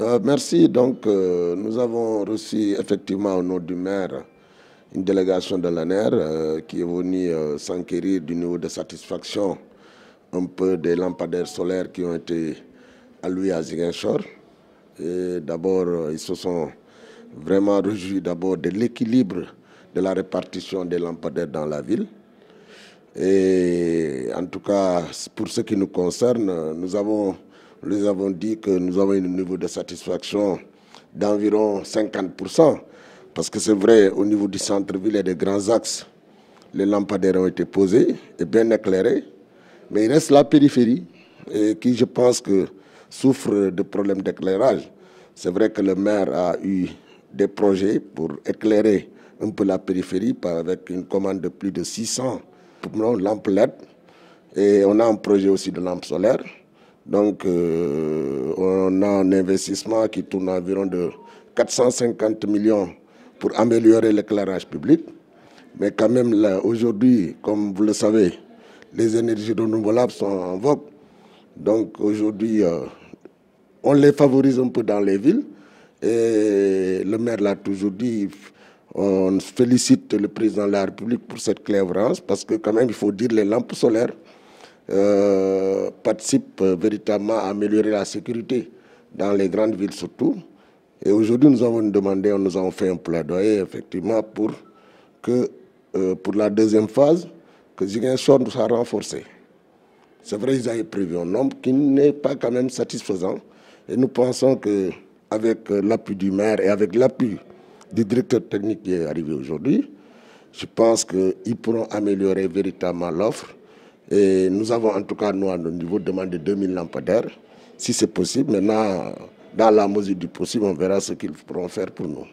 Euh, merci. Donc, euh, nous avons reçu effectivement au nom du maire une délégation de l'ANER euh, qui est venue s'enquérir du niveau de satisfaction un peu des lampadaires solaires qui ont été alloués à Ziguinchor. Et d'abord, ils se sont vraiment réjouis d'abord de l'équilibre de la répartition des lampadaires dans la ville. Et en tout cas, pour ce qui nous concerne, nous avons nous avons dit que nous avons un niveau de satisfaction d'environ 50%, parce que c'est vrai, au niveau du centre-ville et des grands axes, les lampadaires ont été posés et bien éclairés, mais il reste la périphérie, qui je pense que souffre de problèmes d'éclairage. C'est vrai que le maire a eu des projets pour éclairer un peu la périphérie avec une commande de plus de 600 lampes LED. Et on a un projet aussi de lampes solaires. Donc, euh, on a un investissement qui tourne à environ de 450 millions pour améliorer l'éclairage public. Mais quand même, là, aujourd'hui, comme vous le savez, les énergies renouvelables sont en vogue. Donc, aujourd'hui, euh, on les favorise un peu dans les villes. Et le maire l'a toujours dit, on félicite le président de la République pour cette clairvoyance parce que quand même, il faut dire les lampes solaires euh, participent euh, véritablement à améliorer la sécurité dans les grandes villes surtout. Et aujourd'hui, nous avons demandé, nous avons fait un plaidoyer effectivement pour que euh, pour la deuxième phase, que nous soit renforcé. C'est vrai, ils avaient prévu un nombre qui n'est pas quand même satisfaisant. Et nous pensons que l'appui du maire et avec l'appui du directeur technique qui est arrivé aujourd'hui, je pense qu'ils pourront améliorer véritablement l'offre et nous avons en tout cas, nous, à notre niveau, demandé 2000 lampadaires, si c'est possible. Maintenant, dans la mesure du possible, on verra ce qu'ils pourront faire pour nous.